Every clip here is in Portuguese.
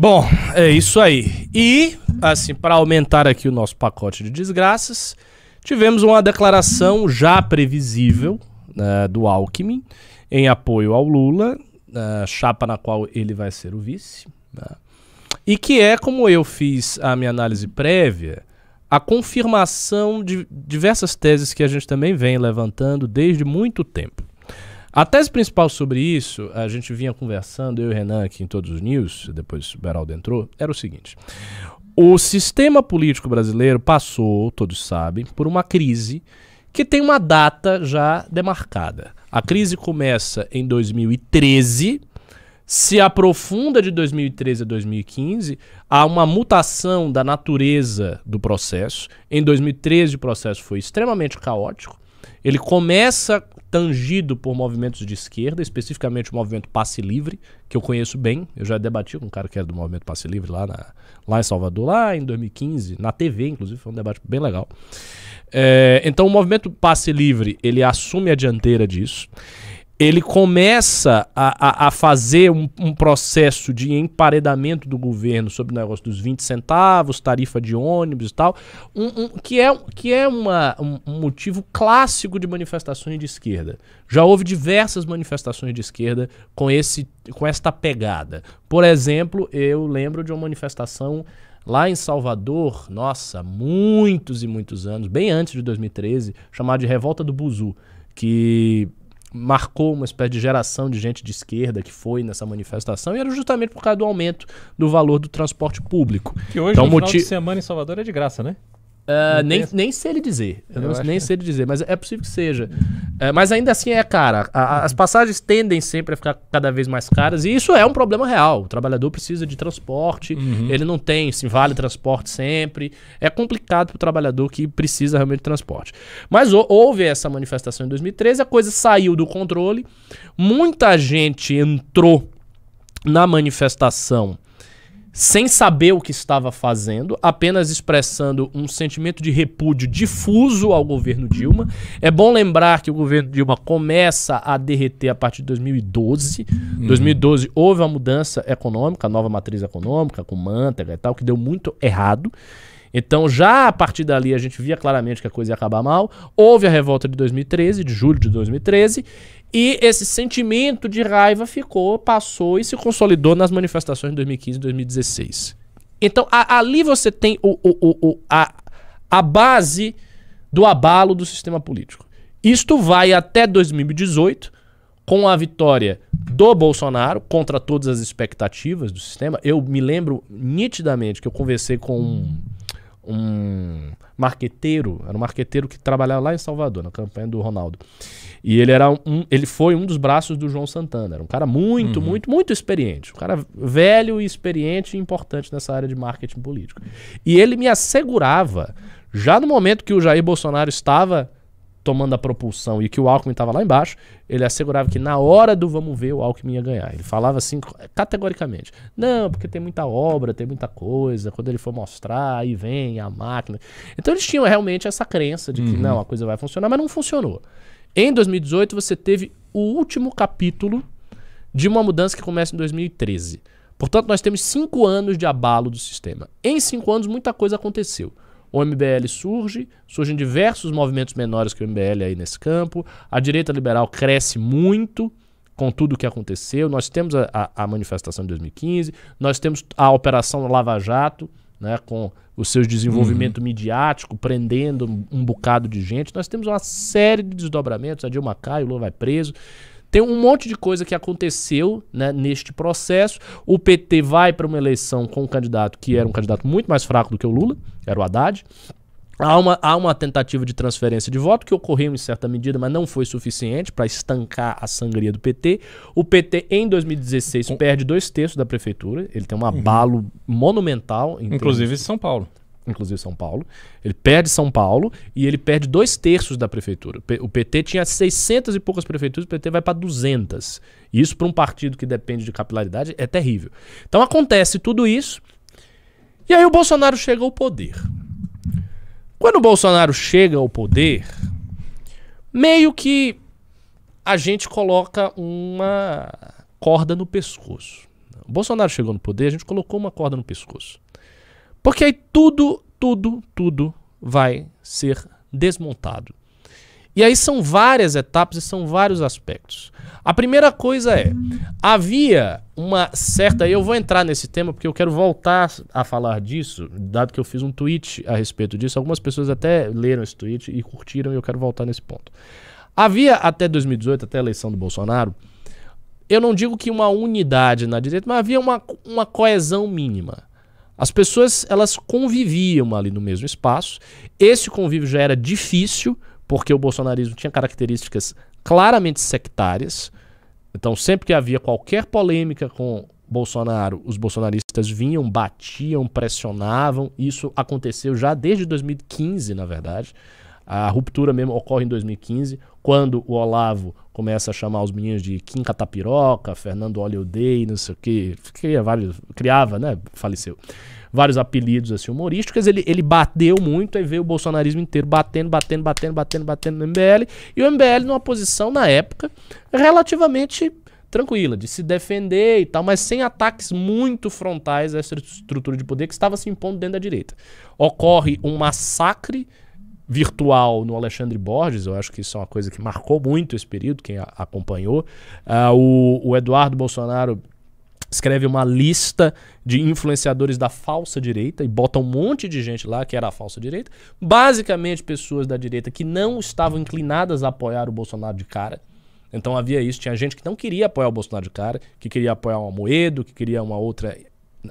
Bom, é isso aí. E, assim, para aumentar aqui o nosso pacote de desgraças, tivemos uma declaração já previsível uh, do Alckmin em apoio ao Lula, uh, chapa na qual ele vai ser o vice. Né? E que é, como eu fiz a minha análise prévia, a confirmação de diversas teses que a gente também vem levantando desde muito tempo. A tese principal sobre isso, a gente vinha conversando, eu e o Renan aqui em todos os news, depois o Beraldo entrou, era o seguinte. O sistema político brasileiro passou, todos sabem, por uma crise que tem uma data já demarcada. A crise começa em 2013, se aprofunda de 2013 a 2015, há uma mutação da natureza do processo. Em 2013 o processo foi extremamente caótico. Ele começa tangido por movimentos de esquerda, especificamente o movimento Passe Livre, que eu conheço bem. Eu já debati com um cara que era do movimento Passe Livre lá, na, lá em Salvador, lá em 2015, na TV, inclusive, foi um debate bem legal. É, então, o movimento Passe Livre, ele assume a dianteira disso ele começa a, a, a fazer um, um, processo de emparedamento do governo sobre o negócio dos 20 centavos, tarifa de ônibus e tal, um, um, que é, que é uma, um, motivo clássico de manifestações de esquerda. Já houve diversas manifestações de esquerda com, esse, com esta pegada. Por exemplo, eu lembro de uma manifestação lá em Salvador, nossa, muitos e muitos anos, bem antes de 2013, chamada de Revolta do Buzu, que marcou uma espécie de geração de gente de esquerda que foi nessa manifestação e era justamente por causa do aumento do valor do transporte público. Que hoje, então, no motiv... final de semana em Salvador, é de graça, né? Uh, nem, nem sei lhe dizer. Eu, eu não, nem que... É. sei dizer, mas é possível que seja. É, mas ainda assim é cara. A, a, as passagens tendem sempre a ficar cada vez mais caras e isso é um problema real. O trabalhador precisa de transporte, uhum. ele não tem, se assim, vale transporte sempre. É complicado para o trabalhador que precisa realmente de transporte. Mas houve essa manifestação em 2013, a coisa saiu do controle, muita gente entrou na manifestação sem saber o que estava fazendo, apenas expressando um sentimento de repúdio difuso ao governo Dilma. É bom lembrar que o governo Dilma começa a derreter a partir de 2012. Em 2012 houve a mudança econômica, a nova matriz econômica, com Manta e tal, que deu muito errado. Então, já a partir dali, a gente via claramente que a coisa ia acabar mal. Houve a revolta de 2013, de julho de 2013, e esse sentimento de raiva ficou, passou e se consolidou nas manifestações de 2015 e 2016. Então a, ali você tem o, o, o, a, a base do abalo do sistema político. Isto vai até 2018, com a vitória do Bolsonaro, contra todas as expectativas do sistema. Eu me lembro nitidamente que eu conversei com um um marqueteiro, era um marqueteiro que trabalhava lá em Salvador, na campanha do Ronaldo. E ele era um, ele foi um dos braços do João Santana, era um cara muito, uhum. muito, muito experiente, um cara velho e experiente e importante nessa área de marketing político. E ele me assegurava, já no momento que o Jair Bolsonaro estava tomando a propulsão e que o Alckmin estava lá embaixo, ele assegurava que na hora do vamos ver o Alckmin ia ganhar. Ele falava assim categoricamente: não, porque tem muita obra, tem muita coisa, quando ele for mostrar, aí vem a máquina. Então eles tinham realmente essa crença de que uhum. não, a coisa vai funcionar, mas não funcionou. Em 2018 você teve o último capítulo de uma mudança que começa em 2013. Portanto, nós temos cinco anos de abalo do sistema. Em cinco anos, muita coisa aconteceu o MBL surge, surgem diversos movimentos menores que o MBL aí nesse campo, a direita liberal cresce muito com tudo o que aconteceu, nós temos a, a, a, manifestação de 2015, nós temos a Operação Lava Jato, né, com o seu desenvolvimento uhum. midiático, prendendo um, um bocado de gente, nós temos uma série de desdobramentos, a Dilma cai, o Lula vai preso, tem um monte de coisa que aconteceu né, neste processo. O PT vai para uma eleição com um candidato que era um candidato muito mais fraco do que o Lula, era o Haddad. Há uma, há uma tentativa de transferência de voto que ocorreu em certa medida, mas não foi suficiente para estancar a sangria do PT. O PT, em 2016, com... perde dois terços da prefeitura. Ele tem um abalo uhum. monumental. Inclusive em São Paulo inclusive São Paulo. Ele perde São Paulo e ele perde dois terços da prefeitura. O PT tinha 600 e poucas prefeituras, o PT vai para 200. Isso para um partido que depende de capilaridade é terrível. Então acontece tudo isso. E aí o Bolsonaro chega ao poder. Quando o Bolsonaro chega ao poder, meio que a gente coloca uma corda no pescoço. O Bolsonaro chegou no poder, a gente colocou uma corda no pescoço. Porque aí tudo, tudo, tudo vai ser desmontado. E aí são várias etapas e são vários aspectos. A primeira coisa é, havia uma certa, eu vou entrar nesse tema porque eu quero voltar a falar disso, dado que eu fiz um tweet a respeito disso, algumas pessoas até leram esse tweet e curtiram e eu quero voltar nesse ponto. Havia até 2018, até a eleição do Bolsonaro, eu não digo que uma unidade na direita, mas havia uma, uma coesão mínima. As pessoas elas conviviam ali no mesmo espaço. Esse convívio já era difícil, porque o bolsonarismo tinha características claramente sectárias. Então, sempre que havia qualquer polêmica com Bolsonaro, os bolsonaristas vinham, batiam, pressionavam. Isso aconteceu já desde 2015, na verdade. A ruptura mesmo ocorre em 2015, quando o Olavo começa a chamar os meninos de Kim Catapiroca, Fernando Olhudei, não sei o quê. Cria vários, criava, né? Faleceu. Vários apelidos assim, humorísticos. Ele, ele bateu muito, aí veio o bolsonarismo inteiro batendo, batendo, batendo, batendo, batendo no MBL. E o MBL numa posição, na época, relativamente tranquila, de se defender e tal, mas sem ataques muito frontais a essa estrutura de poder que estava se impondo dentro da direita. Ocorre um massacre virtual no Alexandre Borges, eu acho que isso é uma coisa que marcou muito esse período, quem acompanhou. Uh, o, o Eduardo Bolsonaro escreve uma lista de influenciadores da falsa direita e bota um monte de gente lá que era a falsa direita, basicamente pessoas da direita que não estavam inclinadas a apoiar o Bolsonaro de cara. Então havia isso, tinha gente que não queria apoiar o Bolsonaro de cara, que queria apoiar o Amoedo, que queria uma outra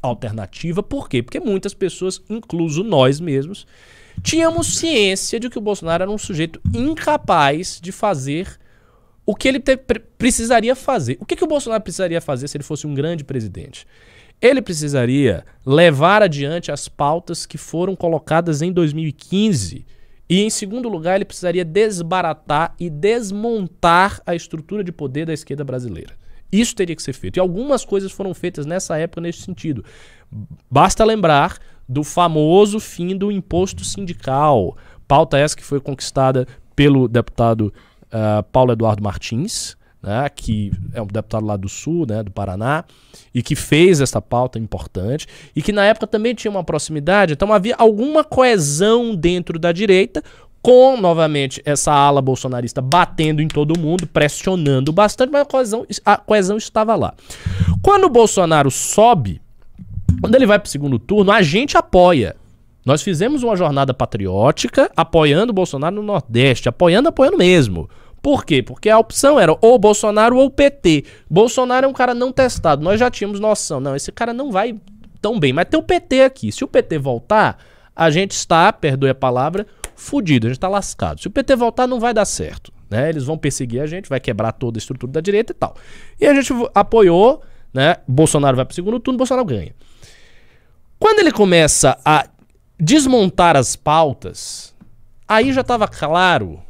alternativa. Por quê? Porque muitas pessoas, incluso nós mesmos, tínhamos ciência de que o Bolsonaro era um sujeito incapaz de fazer o que ele te, pre, precisaria fazer. O que, que o Bolsonaro precisaria fazer se ele fosse um grande presidente? Ele precisaria levar adiante as pautas que foram colocadas em 2015. E, em segundo lugar, ele precisaria desbaratar e desmontar a estrutura de poder da esquerda brasileira. Isso teria que ser feito. E algumas coisas foram feitas nessa época nesse sentido. Basta lembrar do famoso fim do imposto sindical. Pauta essa que foi conquistada pelo deputado uh, Paulo Eduardo Martins, né, que é um deputado lá do Sul, né, do Paraná, e que fez essa pauta importante, e que na época também tinha uma proximidade, então havia alguma coesão dentro da direita com novamente essa ala bolsonarista batendo em todo mundo, pressionando bastante, mas a coesão, a coesão estava lá. Quando o Bolsonaro sobe, quando ele vai para o segundo turno, a gente apoia. Nós fizemos uma jornada patriótica apoiando o Bolsonaro no Nordeste, apoiando, apoiando mesmo. Por quê? Porque a opção era ou Bolsonaro ou PT. Bolsonaro é um cara não testado. Nós já tínhamos noção. Não, esse cara não vai tão bem. Mas tem o PT aqui. Se o PT voltar, a gente está, perdoe a palavra, fudido, a gente está lascado. Se o PT voltar, não vai dar certo. Né? Eles vão perseguir a gente, vai quebrar toda a estrutura da direita e tal. E a gente apoiou, né? Bolsonaro vai para o segundo turno, Bolsonaro ganha. Quando ele começa a desmontar as pautas, aí já estava claro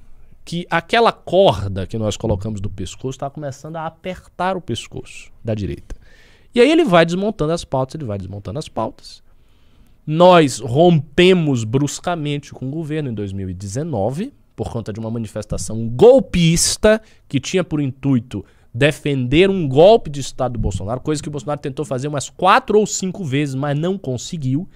que aquela corda que nós colocamos do pescoço estava começando a apertar o pescoço da direita. E aí ele vai desmontando as pautas, ele vai desmontando as pautas. Nós rompemos bruscamente com o governo em 2019 por conta de uma manifestação golpista que tinha por intuito defender um golpe de Estado do Bolsonaro, coisa que o Bolsonaro tentou fazer umas quatro ou cinco vezes, mas não conseguiu.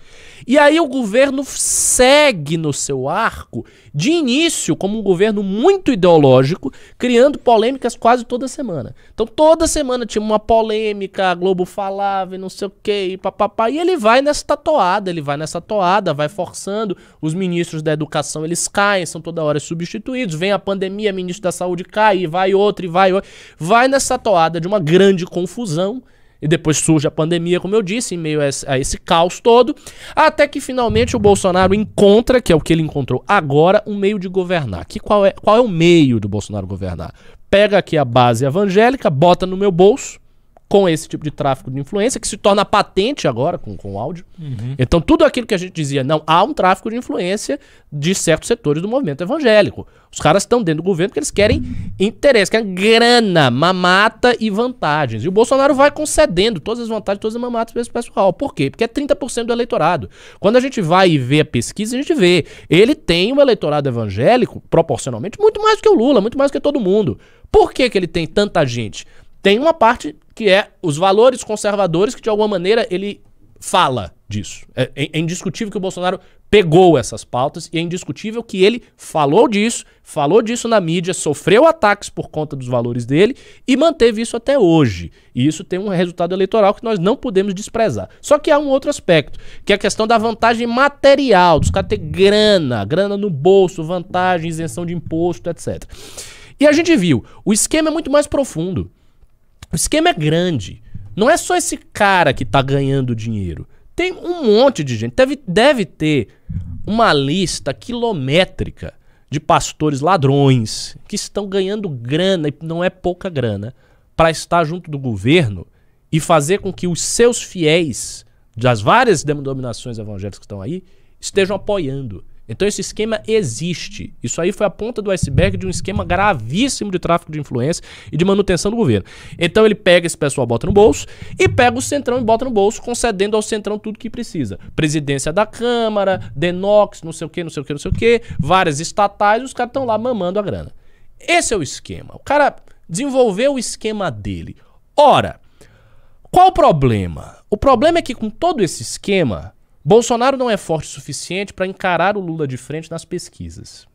E aí o governo segue no seu arco, de início, como um governo muito ideológico, criando polêmicas quase toda semana. Então toda semana tinha uma polêmica, a Globo falava e não sei o que, e papapá, e ele vai nessa toada, ele vai nessa toada, vai forçando, os ministros da educação eles caem, são toda hora substituídos, vem a pandemia, ministro da saúde cai, e vai outro, e vai outro, vai nessa toada de uma grande confusão. E depois surge a pandemia, como eu disse, em meio a esse caos todo, até que finalmente o Bolsonaro encontra, que é o que ele encontrou agora, um meio de governar. Que qual é, qual é o meio do Bolsonaro governar? Pega aqui a base evangélica, bota no meu bolso, com esse tipo de tráfico de influência, que se torna patente agora com, com o áudio. Uhum. Então, tudo aquilo que a gente dizia, não, há um tráfico de influência de certos setores do movimento evangélico. Os caras estão dentro do governo porque eles querem interesse, querem grana, mamata e vantagens. E o Bolsonaro vai concedendo todas as vantagens, todas as mamatas para esse pessoal. Por quê? Porque é 30% do eleitorado. Quando a gente vai e vê a pesquisa, a gente vê. Ele tem um eleitorado evangélico, proporcionalmente, muito mais do que o Lula, muito mais do que todo mundo. Por que, que ele tem tanta gente? Tem uma parte que é os valores conservadores que, de alguma maneira, ele fala disso. É, é, é, indiscutível que o Bolsonaro pegou essas pautas e é indiscutível que ele falou disso, falou disso na mídia, sofreu ataques por conta dos valores dele e manteve isso até hoje. E isso tem um resultado eleitoral que nós não podemos desprezar. Só que há um outro aspecto, que é a questão da vantagem material, dos caras ter grana, grana no bolso, vantagem, isenção de imposto, etc. E a gente viu, o esquema é muito mais profundo. O esquema é grande. Não é só esse cara que tá ganhando dinheiro. Tem um monte de gente. Deve, deve ter uma lista quilométrica de pastores ladrões que estão ganhando grana, e não é pouca grana, para estar junto do governo e fazer com que os seus fiéis das várias denominações evangélicas que estão aí estejam apoiando. Então esse esquema existe. Isso aí foi a ponta do iceberg de um esquema gravíssimo de tráfico de influência e de manutenção do governo. Então ele pega esse pessoal, bota no bolso e pega o Centrão e bota no bolso, concedendo ao Centrão tudo que precisa. Presidência da Câmara, Denox, não sei o que, não sei o que, não sei o que, várias estatais, os caras estão lá mamando a grana. Esse é o esquema. O cara desenvolveu o esquema dele. Ora, qual o problema? O problema é que com todo esse esquema, Bolsonaro não é forte o suficiente para encarar o Lula de frente nas pesquisas.